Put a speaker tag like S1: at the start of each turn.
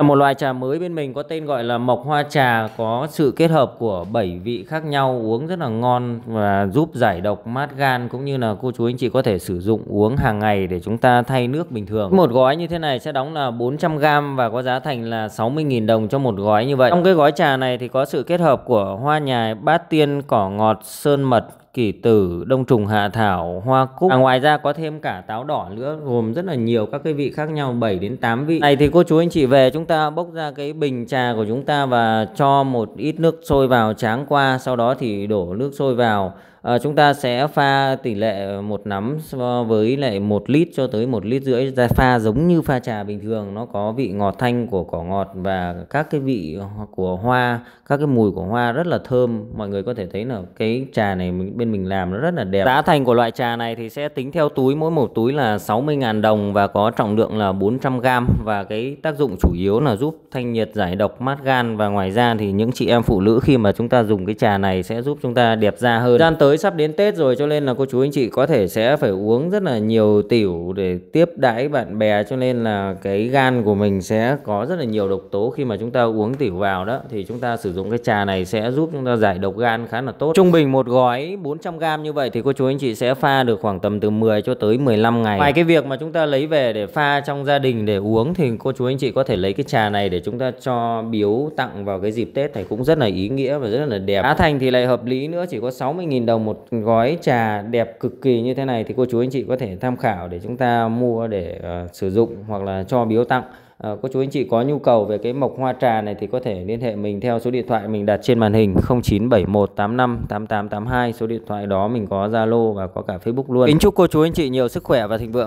S1: là một loài trà mới bên mình có tên gọi là mộc hoa trà có sự kết hợp của bảy vị khác nhau uống rất là ngon và giúp giải độc mát gan cũng như là cô chú anh chị có thể sử dụng uống hàng ngày để chúng ta thay nước bình thường. Một gói như thế này sẽ đóng là 400 g và có giá thành là 60.000 đồng cho một gói như vậy. Trong cái gói trà này thì có sự kết hợp của hoa nhài, bát tiên, cỏ ngọt, sơn mật, kỳ tử, đông trùng hạ thảo, hoa cúc. À, ngoài ra có thêm cả táo đỏ nữa, gồm rất là nhiều các cái vị khác nhau 7 đến 8 vị. Này thì cô chú anh chị về chúng ta bốc ra cái bình trà của chúng ta và cho một ít nước sôi vào tráng qua, sau đó thì đổ nước sôi vào à, chúng ta sẽ pha tỷ lệ một nắm với lại một lít cho tới một lít rưỡi ra pha giống như pha trà bình thường nó có vị ngọt thanh của cỏ ngọt và các cái vị của hoa các cái mùi của hoa rất là thơm mọi người có thể thấy là cái trà này bên mình làm nó rất là đẹp giá thành của loại trà này thì sẽ tính theo túi mỗi một túi là 60.000 đồng và có trọng lượng là 400 gram và cái tác dụng chủ yếu là giúp thanh nhiệt giải độc mát gan và ngoài ra thì những chị em phụ nữ khi mà chúng ta dùng cái trà này sẽ giúp chúng ta đẹp da hơn gian tới tới sắp đến Tết rồi cho nên là cô chú anh chị có thể sẽ phải uống rất là nhiều tiểu để tiếp đãi bạn bè cho nên là cái gan của mình sẽ có rất là nhiều độc tố khi mà chúng ta uống tiểu vào đó thì chúng ta sử dụng cái trà này sẽ giúp chúng ta giải độc gan khá là tốt. Trung bình một gói 400g như vậy thì cô chú anh chị sẽ pha được khoảng tầm từ 10 cho tới 15 ngày. Ngoài cái việc mà chúng ta lấy về để pha trong gia đình để uống thì cô chú anh chị có thể lấy cái trà này để chúng ta cho biếu tặng vào cái dịp Tết thì cũng rất là ý nghĩa và rất là đẹp. Giá Thành thì lại hợp lý nữa chỉ có 60.000 đồng một gói trà đẹp cực kỳ như thế này thì cô chú anh chị có thể tham khảo để chúng ta mua để uh, sử dụng hoặc là cho biếu tặng uh, cô chú anh chị có nhu cầu về cái mộc hoa trà này thì có thể liên hệ mình theo số điện thoại mình đặt trên màn hình 0971858882 số điện thoại đó mình có Zalo và có cả Facebook luôn kính chúc cô chú anh chị nhiều sức khỏe và thịnh vượng